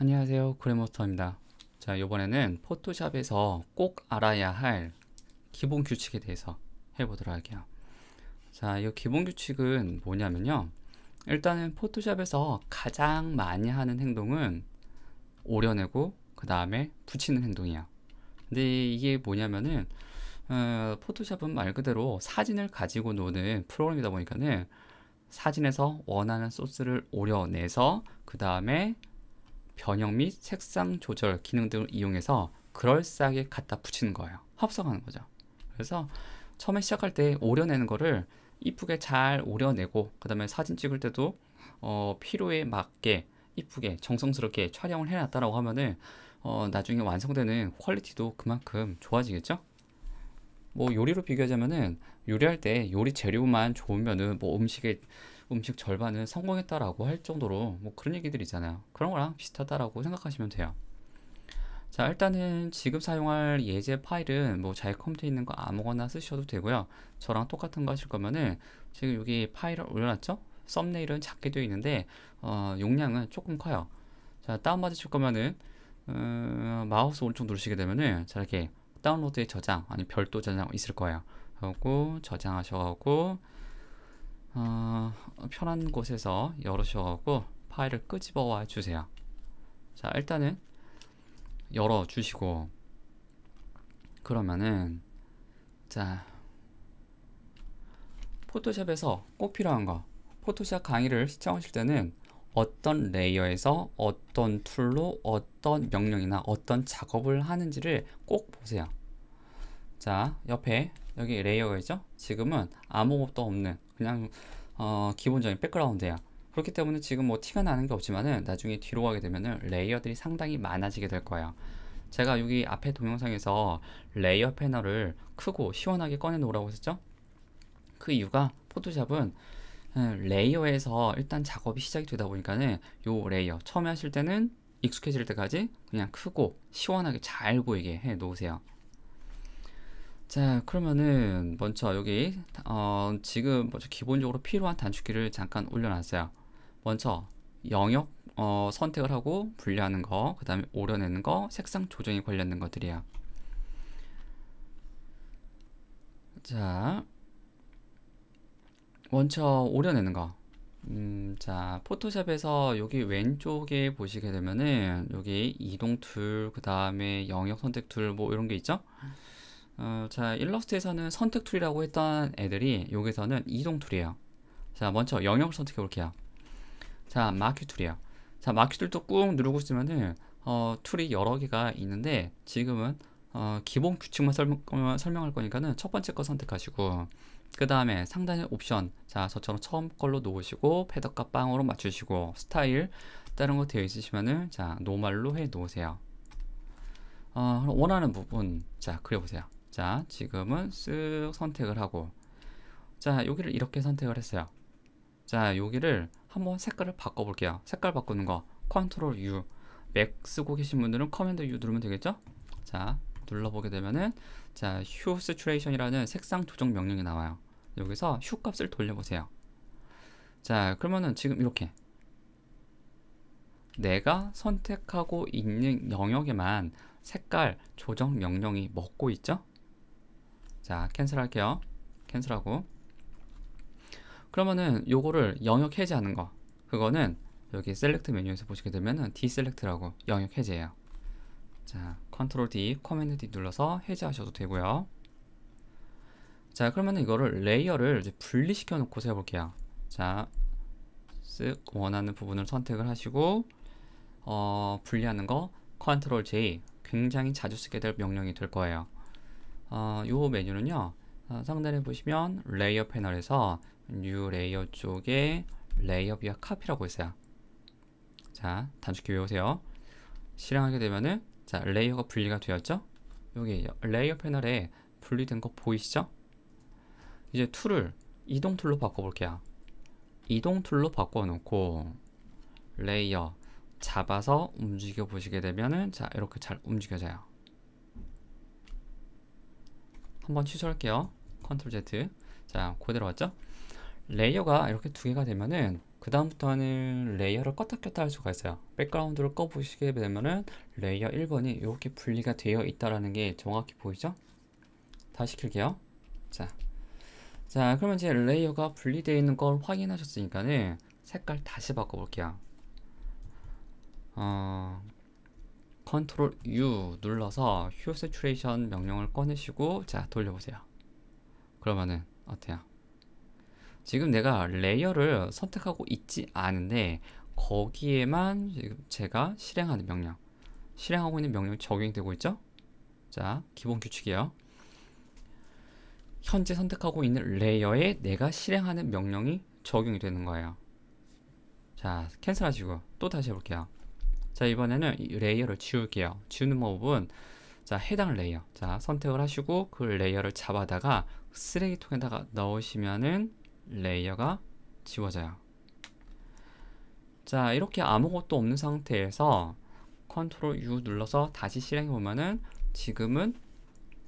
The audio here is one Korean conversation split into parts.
안녕하세요 그래모터입니다자 이번에는 포토샵에서 꼭 알아야 할 기본 규칙에 대해서 해보도록 할게요 자이 기본 규칙은 뭐냐면요 일단은 포토샵에서 가장 많이 하는 행동은 오려내고 그 다음에 붙이는 행동이야 근데 이게 뭐냐면은 어, 포토샵은 말 그대로 사진을 가지고 노는 프로그램이다 보니까는 사진에서 원하는 소스를 오려내서 그 다음에 변형 및 색상 조절 기능 등을 이용해서 그럴싸하게 갖다 붙이는 거예요. 합성하는 거죠. 그래서 처음에 시작할 때 오려내는 거를 이쁘게 잘 오려내고 그 다음에 사진 찍을 때도 어, 필요에 맞게 이쁘게 정성스럽게 촬영을 해놨다라고 하면은 어, 나중에 완성되는 퀄리티도 그만큼 좋아지겠죠? 뭐 요리로 비교하자면은 요리할 때 요리 재료만 좋으면은 뭐 음식에 음식 절반은 성공했다라고 할 정도로 뭐 그런 얘기들 있잖아요. 그런 거랑 비슷하다라고 생각하시면 돼요. 자 일단은 지금 사용할 예제 파일은 뭐 자기 컴퓨터에 있는 거 아무거나 쓰셔도 되고요 저랑 똑같은 거 하실 거면은 지금 여기 파일을 올려놨죠 썸네일은 작게 되어 있는데 어, 용량은 조금 커요 자 다운받으실 거면은 음, 마우스 오른쪽 누르시게 되면은 자 이렇게 다운로드에 저장 아니 별도 저장 있을 거예요 하고 저장하셔가고 어, 편한 곳에서 열으셔갖고 파일을 끄집어 와 주세요. 자 일단은 열어 주시고 그러면은 자 포토샵에서 꼭 필요한 거 포토샵 강의를 시청하실 때는 어떤 레이어에서 어떤 툴로 어떤 명령이나 어떤 작업을 하는지를 꼭 보세요. 자 옆에 여기 레이어가 있죠? 지금은 아무것도 없는 그냥 어, 기본적인 백그라운드야. 그렇기 때문에 지금 뭐 티가 나는 게 없지만은 나중에 뒤로 가게 되면은 레이어들이 상당히 많아지게 될 거예요. 제가 여기 앞에 동영상에서 레이어 패널을 크고 시원하게 꺼내 놓으라고 했었죠? 그 이유가 포토샵은 음, 레이어에서 일단 작업이 시작이 되다 보니까는 요 레이어 처음에 하실 때는 익숙해질 때까지 그냥 크고 시원하게 잘 보이게 해 놓으세요. 자 그러면은 먼저 여기 어, 지금 먼저 기본적으로 필요한 단축키를 잠깐 올려놨어요 먼저 영역 어, 선택을 하고 분리하는 거그 다음에 오려내는 거 색상 조정이 관련는 것들이야 자 먼저 오려내는 거 음, 자 포토샵에서 여기 왼쪽에 보시게 되면은 여기 이동 툴그 다음에 영역 선택 툴 뭐 이런 게 있죠 어, 자 일러스트에서는 선택 툴이라고 했던 애들이 여기서는 이동 툴이에요 자 먼저 영역을 선택해 볼게요 자 마큐 툴이에요 자 마큐 툴도 꾹 누르고 있으면은 어, 툴이 여러 개가 있는데 지금은 어, 기본 규칙만 설명, 설명할 거니까는 첫 번째 거 선택하시고 그 다음에 상단에 옵션 자 저처럼 처음 걸로 놓으시고 패더값 빵으로 맞추시고 스타일 다른 거 되어 있으시면은 자 노말로 해 놓으세요 어, 원하는 부분 자 그려보세요 자, 지금은 쓱 선택을 하고 자, 여기를 이렇게 선택을 했어요. 자, 여기를 한번 색깔을 바꿔 볼게요. 색깔 바꾸는 거 컨트롤 U 맥 쓰고 계신 분들은 커맨드 U 누르면 되겠죠? 자, 눌러보게 되면은 자, 휴 세츄레이션이라는 색상 조정 명령이 나와요. 여기서 휴 값을 돌려보세요. 자, 그러면은 지금 이렇게 내가 선택하고 있는 영역에만 색깔 조정 명령이 먹고 있죠? 자 캔슬할게요 캔슬하고 그러면은 요거를 영역 해제하는 거 그거는 여기 셀렉트 메뉴에서 보시게 되면은 디셀렉트라고 영역 해제예요 자 컨트롤 D, 커맨드 D 눌러서 해제하셔도 되고요 자 그러면은 이거를 레이어를 이제 분리시켜 놓고 세워볼게요 자쓱 원하는 부분을 선택을 하시고 어, 분리하는 거 컨트롤 J 굉장히 자주 쓰게 될 명령이 될 거예요 어, 요 메뉴는요. 어, 상단에 보시면 레이어 패널에서 뉴 레이어 쪽에 레이어 비어 카피라고 있어요. 자, 단축키 외우세요. 실행하게 되면은 자, 레이어가 분리가 되었죠? 여기 레이어 패널에 분리된 거 보이시죠? 이제 툴을 이동 툴로 바꿔볼게요. 이동 툴로 바꿔놓고 레이어 잡아서 움직여 보시게 되면은 자 이렇게 잘 움직여져요. 한번 취소할게요. 컨트롤 Z. 자, 그대로 왔죠? 레이어가 이렇게 두 개가 되면은 그 다음부터는 레이어를 껐다 켰다 할 수가 있어요 백그라운드를 꺼보시게 되면은 레이어 1번이 이렇게 분리가 되어 있다라게 정확히 보이죠 다시 킬게요 자, 자 그러면 이제 레이어가 분리되어 있는 걸 확인하셨으니까는 색깔 다시 바꿔볼게요 어, 컨트롤 U 눌러서 휴 세츄레이션 명령을 꺼내시고 자 돌려보세요 그러면은 어때요? 지금 내가 레이어를 선택하고 있지 않은데 거기에만 지금 제가 실행하는 명령 실행하고 있는 명령이 적용되고 있죠? 자 기본 규칙이에요 현재 선택하고 있는 레이어에 내가 실행하는 명령이 적용이 되는 거예요 자 캔슬하시고 또 다시 해볼게요 자 이번에는 레이어를 지울게요 지우는 법은자 해당 레이어 자 선택을 하시고 그 레이어를 잡아다가 쓰레기통에다가 넣으시면은 레이어가 지워져요 자 이렇게 아무것도 없는 상태에서 컨트롤 U 눌러서 다시 실행해 보면은 지금은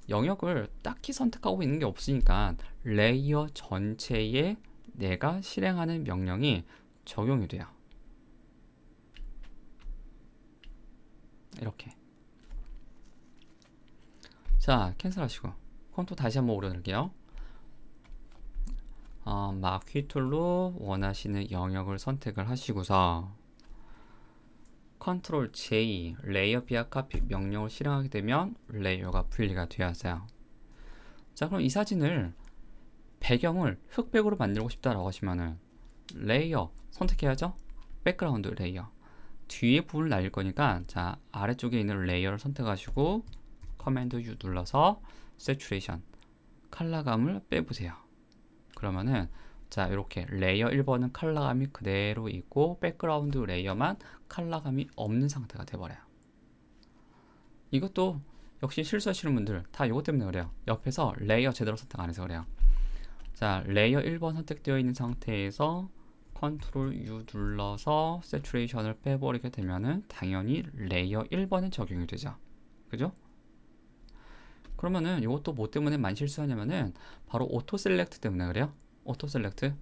영역을 딱히 선택하고 있는 게 없으니까 레이어 전체에 내가 실행하는 명령이 적용이 돼요 이렇게 자 캔슬하시고 컴퓨터 다시 한 번 오려드릴게요 어, 마퀴 툴로 원하시는 영역을 선택을 하시고서 컨트롤 J 레이어 비아 카피 명령을 실행하게 되면 레이어가 분리가 되었어요 자 그럼 이 사진을 배경을 흑백으로 만들고 싶다라고 하시면은 레이어 선택해야죠 백그라운드 레이어 뒤에 부분을 날릴 거니까 자 아래쪽에 있는 레이어를 선택하시고 커맨드 U 눌러서 세츄레이션 칼라감을 빼보세요 그러면은 자 이렇게 레이어 1번은 칼라감이 그대로 있고 백그라운드 레이어만 칼라감이 없는 상태가 돼버려요 이것도 역시 실수하시는 분들 다 이것 때문에 그래요 옆에서 레이어 제대로 선택 안 해서 그래요 자 레이어 1번 선택되어 있는 상태에서 컨트롤 U 눌러서 세츄레이션을 빼버리게 되면은 당연히 레이어 1번에 적용이 되죠. 그죠? 그러면은 이것도 뭐 때문에 많이 실수하냐면은 바로 오토 셀렉트 때문에 그래요. 오토 셀렉트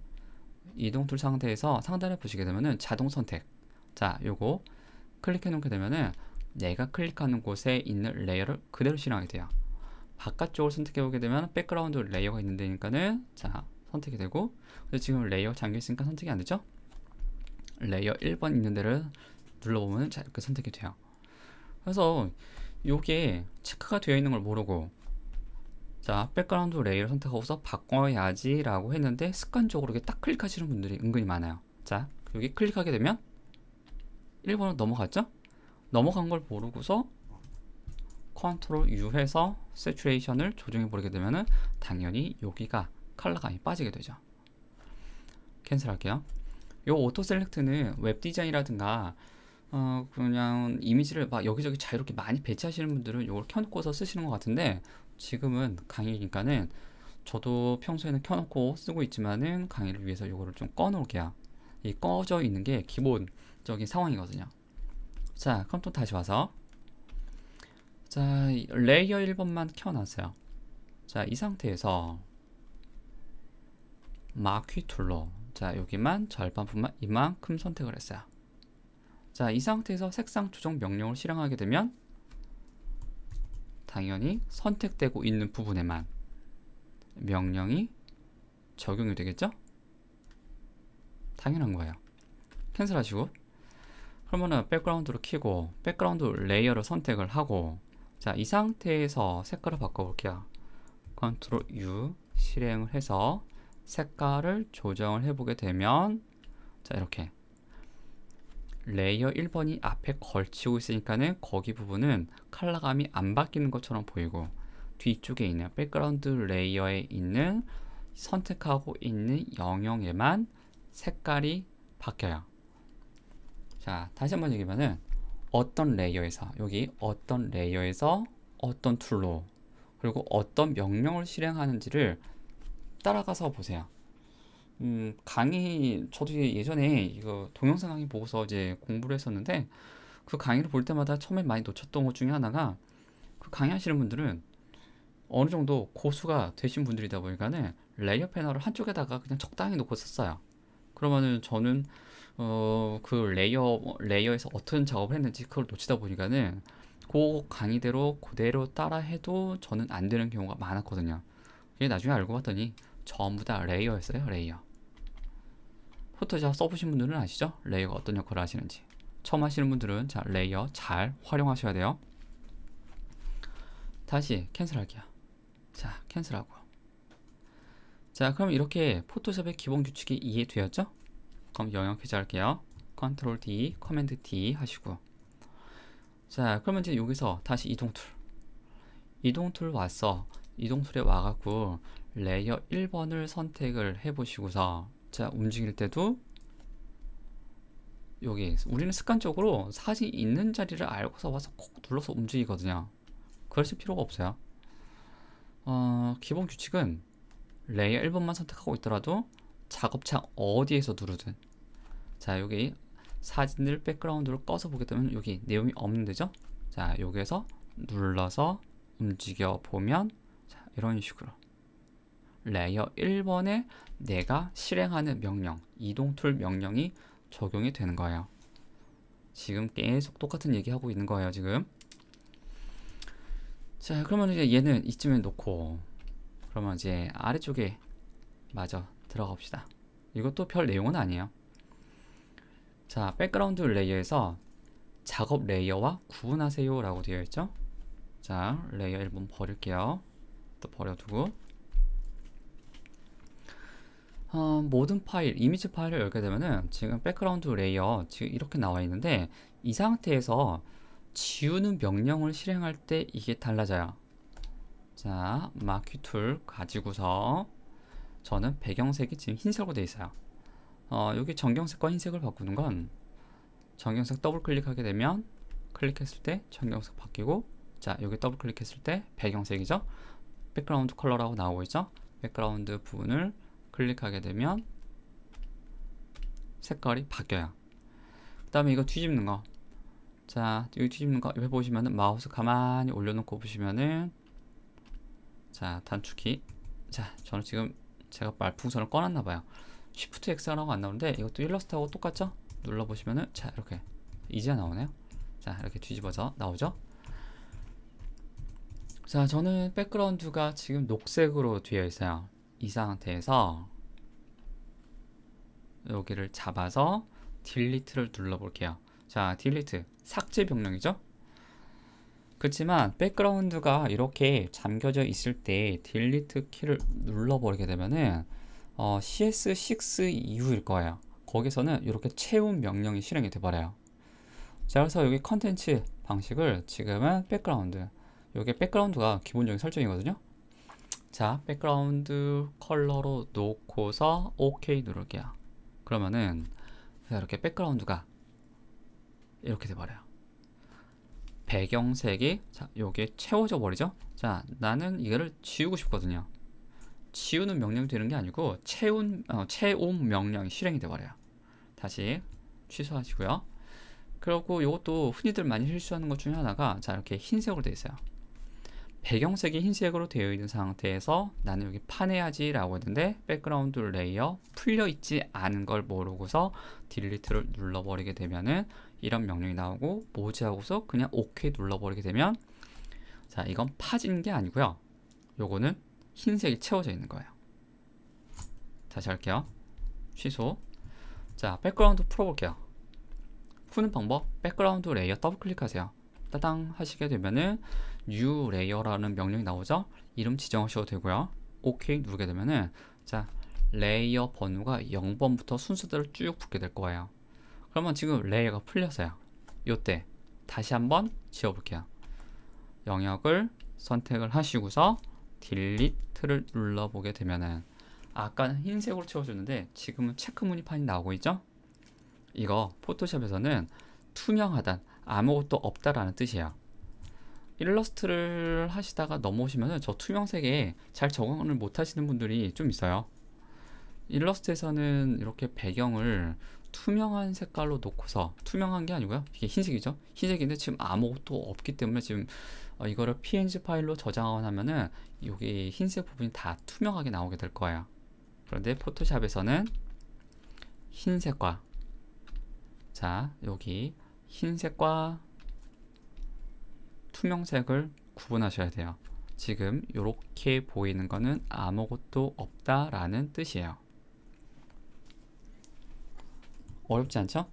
이동 툴 상태에서 상단에 보시게 되면은 자동 선택 자 요거 클릭해 놓게 되면은 내가 클릭하는 곳에 있는 레이어를 그대로 실행하게 돼요 바깥쪽을 선택해 보게 되면 백그라운드 레이어가 있는 데니까는 자 선택이 되고 근데 지금 레이어 잠겨있으니까 선택이 안되죠? 레이어 1번 있는 데를 눌러보면 자 이렇게 선택이 돼요 그래서 요게 체크가 되어 있는 걸 모르고 자 백그라운드 레이를 어 선택하고서 바꿔야지 라고 했는데 습관적으로 이게 렇딱 클릭하시는 분들이 은근히 많아요 자 여기 클릭하게 되면 1번으로 넘어갔죠? 넘어간 걸 모르고서 컨트롤 U 해서 세츄레이션을 조정해 보게 되면은 당연히 여기가 컬러가 빠지게 되죠. 캔슬할게요. 요 오토 셀렉트는 웹 디자인이라든가 어 그냥 이미지를 막 여기저기 자유롭게 많이 배치하시는 분들은 요걸 켜놓고서 쓰시는 것 같은데 지금은 강의니까는 저도 평소에는 켜놓고 쓰고 있지만은 강의를 위해서 요거를 좀 꺼놓을게요. 이 꺼져 있는 게 기본적인 상황이거든요. 자 그럼 또 다시 와서 자 레이어 1번만 켜놨어요. 자 이 상태에서 마퀴 툴로 자 여기만 절반뿐만 이만큼 선택을 했어요. 자 이 상태에서 색상 조정 명령을 실행하게 되면 당연히 선택되고 있는 부분에만 명령이 적용이 되겠죠? 당연한 거예요. 캔슬하시고 그러면은 백그라운드로 키고 백그라운드 레이어를 선택을 하고 자 이 상태에서 색깔을 바꿔볼게요 컨트롤 U 실행을 해서 색깔을 조정을 해보게 되면 자 이렇게 레이어 1번이 앞에 걸치고 있으니까는 거기 부분은 칼라감이 안 바뀌는 것처럼 보이고 뒤쪽에 있는 백그라운드 레이어에 있는 선택하고 있는 영역에만 색깔이 바뀌어요. 자 다시 한번 얘기하면은 어떤 레이어에서 여기 어떤 레이어에서 어떤 툴로 그리고 어떤 명령을 실행하는지를 따라가서 보세요. 음, 강의 저도 예전에 이거 동영상 강의 보고서 이제 공부를 했었는데 그 강의를 볼 때마다 처음에 많이 놓쳤던 것 중에 하나가 그 강의하시는 분들은 어느 정도 고수가 되신 분들이다 보니까는 레이어 패널을 한쪽에다가 그냥 적당히 놓고 썼어요. 그러면은 저는 어그 레이어 레이어에서 어떤 작업을 했는지 그걸 놓치다 보니까는 그 강의대로 그대로 따라 해도 저는 안 되는 경우가 많았거든요. 그게 나중에 알고 봤더니 전부 다 레이어였어요 레이어 포토샵 써보신 분들은 아시죠? 레이어가 어떤 역할을 하시는지 처음 하시는 분들은 자 레이어 잘 활용하셔야 돼요 다시 캔슬하기야 자 캔슬하고 자 그럼 이렇게 포토샵의 기본 규칙이 이해되었죠? 그럼 영역 해제할게요 컨트롤 D, 커맨드 D 하시고 자 그러면 이제 여기서 다시 이동 툴 이동 툴 왔어 이동 툴에 와갖고 레이어 1번을 선택을 해 보시고서 자 움직일 때도 여기 우리는 습관적으로 사진 있는 자리를 알고서 와서 콕 눌러서 움직이거든요 그러실 필요가 없어요 어, 기본 규칙은 레이어 1번만 선택하고 있더라도 작업창 어디에서 누르든 자 여기 사진을 백그라운드로 꺼서 보겠다면 여기 내용이 없는 데죠 자 여기에서 눌러서 움직여 보면 자, 이런 식으로 레이어 1번에 내가 실행하는 명령, 이동 툴 명령이 적용이 되는 거예요. 지금 계속 똑같은 얘기하고 있는 거예요, 지금. 자, 그러면 이제 얘는 이쯤에 놓고 그러면 이제 아래쪽에 마저 들어가 봅시다. 이것도 별 내용은 아니에요. 자, 백그라운드 레이어에서 작업 레이어와 구분하세요 라고 되어 있죠. 자, 레이어 1번 버릴게요. 또 버려두고 어, 모든 파일, 이미지 파일을 열게 되면은 지금 백그라운드 레이어 지금 이렇게 나와 있는데 이 상태에서 지우는 명령을 실행할 때 이게 달라져요. 자, 마키 툴 가지고서 저는 배경색이 지금 흰색으로 되어 있어요. 어, 여기 전경색과 흰색을 바꾸는 건 전경색 더블 클릭하게 되면 클릭했을 때 전경색 바뀌고 자, 여기 더블 클릭했을 때 배경색이죠. 백그라운드 컬러라고 나오고 있죠. 백그라운드 부분을 클릭하게 되면 색깔이 바뀌어요. 그 다음에 이거 뒤집는 거. 자, 여기 뒤집는 거 옆에 보시면은 마우스 가만히 올려놓고 보시면은 자, 단축키. 자, 저는 지금 제가 말풍선을 꺼놨나 봐요. Shift X 하라고 안 나오는데 이것도 일러스트하고 똑같죠? 눌러보시면은 자, 이렇게 이제 나오네요. 자, 이렇게 뒤집어서 나오죠? 자, 저는 백그라운드가 지금 녹색으로 되어 있어요. 이 상태에서 여기를 잡아서 딜리트를 눌러볼게요. 자, 딜리트 삭제 명령이죠? 그렇지만 백그라운드가 이렇게 잠겨져 있을 때 딜리트 키를 눌러버리게 되면은 어, CS6 이후일 거예요. 거기서는 이렇게 채운 명령이 실행이 돼버려요. 자, 그래서 여기 컨텐츠 방식을 지금은 백그라운드. 여기 백그라운드가 기본적인 설정이거든요. 자 백그라운드 컬러로 놓고서 OK 누를게요 그러면은 이렇게 백그라운드가 이렇게 돼버려요 배경색이 자 요게 채워져 버리죠 자 나는 이거를 지우고 싶거든요 지우는 명령이 되는 게 아니고 채운 어, 채움 명령이 실행이 돼버려요 다시 취소하시고요 그리고 이것도 흔히들 많이 실수하는 것 중에 하나가 자 이렇게 흰색으로 돼 있어요 배경색이 흰색으로 되어 있는 상태에서 나는 여기 판해야지 라고 했는데 백그라운드 레이어 풀려 있지 않은 걸 모르고서 딜리트를 눌러버리게 되면은 이런 명령이 나오고 모지하고서 그냥 OK 눌러버리게 되면 자 이건 파진 게 아니고요 요거는 흰색이 채워져 있는 거예요 다시 할게요 취소 자 백그라운드 풀어볼게요 푸는 방법 백그라운드 레이어 더블 클릭하세요 따당 하시게 되면은 new layer라는 명령이 나오죠? 이름 지정하셔도 되고요. OK 누르게 되면은 자 레이어 번호가 0번부터 순서대로 쭉 붙게 될 거예요. 그러면 지금 레이어가 풀려서요 요때 다시 한번 지워볼게요. 영역을 선택을 하시고서 딜리트를 눌러보게 되면은 아까 는 흰색으로 채워줬는데 지금은 체크 무늬판이 나오고 있죠? 이거 포토샵에서는 투명하단 아무것도 없다라는 뜻이에요. 일러스트를 하시다가 넘어오시면 저 투명색에 잘 적응을 못하시는 분들이 좀 있어요. 일러스트에서는 이렇게 배경을 투명한 색깔로 놓고서 투명한 게 아니고요. 이게 흰색이죠. 흰색인데 지금 아무것도 없기 때문에 지금 어, 이거를 png 파일로 저장을 하면은 여기 흰색 부분이 다 투명하게 나오게 될 거예요. 그런데 포토샵에서는 흰색과 자 여기 흰색과 투명색을 구분하셔야 돼요. 지금 이렇게 보이는 거는 아무것도 없다 라는 뜻이에요. 어렵지 않죠?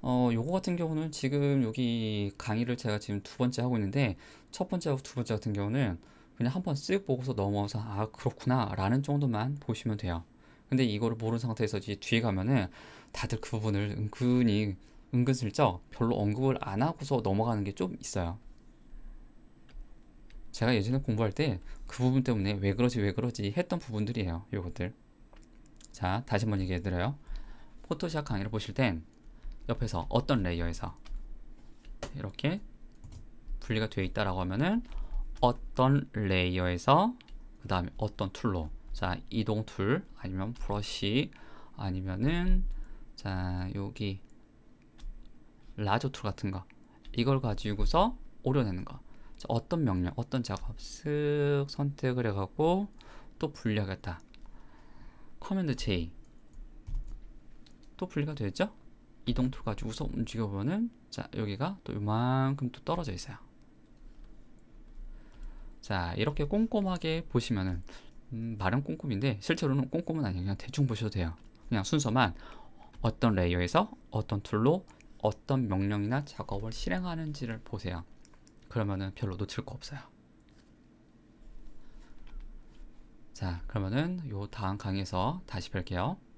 어, 요거 같은 경우는 지금 여기 강의를 제가 지금 두 번째 하고 있는데 첫 번째하고 두 번째 같은 경우는 그냥 한 번 쓱 보고서 넘어와서 아 그렇구나 라는 정도만 보시면 돼요. 근데 이거를 모르는 상태에서 뒤에 가면은 다들 그 부분을 은근히 은근슬쩍 별로 언급을 안 하고서 넘어가는 게 좀 있어요. 제가 예전에 공부할 때 그 부분 때문에 왜 그러지 왜 그러지 했던 부분들이에요. 요것들. 자, 다시 한번 얘기해 드려요. 포토샵 강의를 보실 땐 옆에서 어떤 레이어에서 이렇게 분리가 되어 있다라고 하면은 어떤 레이어에서 그 다음에 어떤 툴로 자 이동 툴 아니면 브러쉬 아니면은 자 여기 라조 툴 같은 거 이걸 가지고서 오려내는 거 어떤 명령, 어떤 작업 쓱 선택을 해갖고 또 분리하겠다. 커맨드 J 또 분리가 되죠? 이동 툴 가지고서 움직여보면은 자 여기가 또 이만큼 또 떨어져 있어요. 자 이렇게 꼼꼼하게 보시면은 음, 말은 꼼꼼인데 실제로는 꼼꼼은 아니에요. 그냥 대충 보셔도 돼요. 그냥 순서만 어떤 레이어에서 어떤 툴로 어떤 명령이나 작업을 실행하는지를 보세요. 그러면은 별로 놓칠 거 없어요. 자, 그러면은 요 다음 강의에서 다시 뵐게요.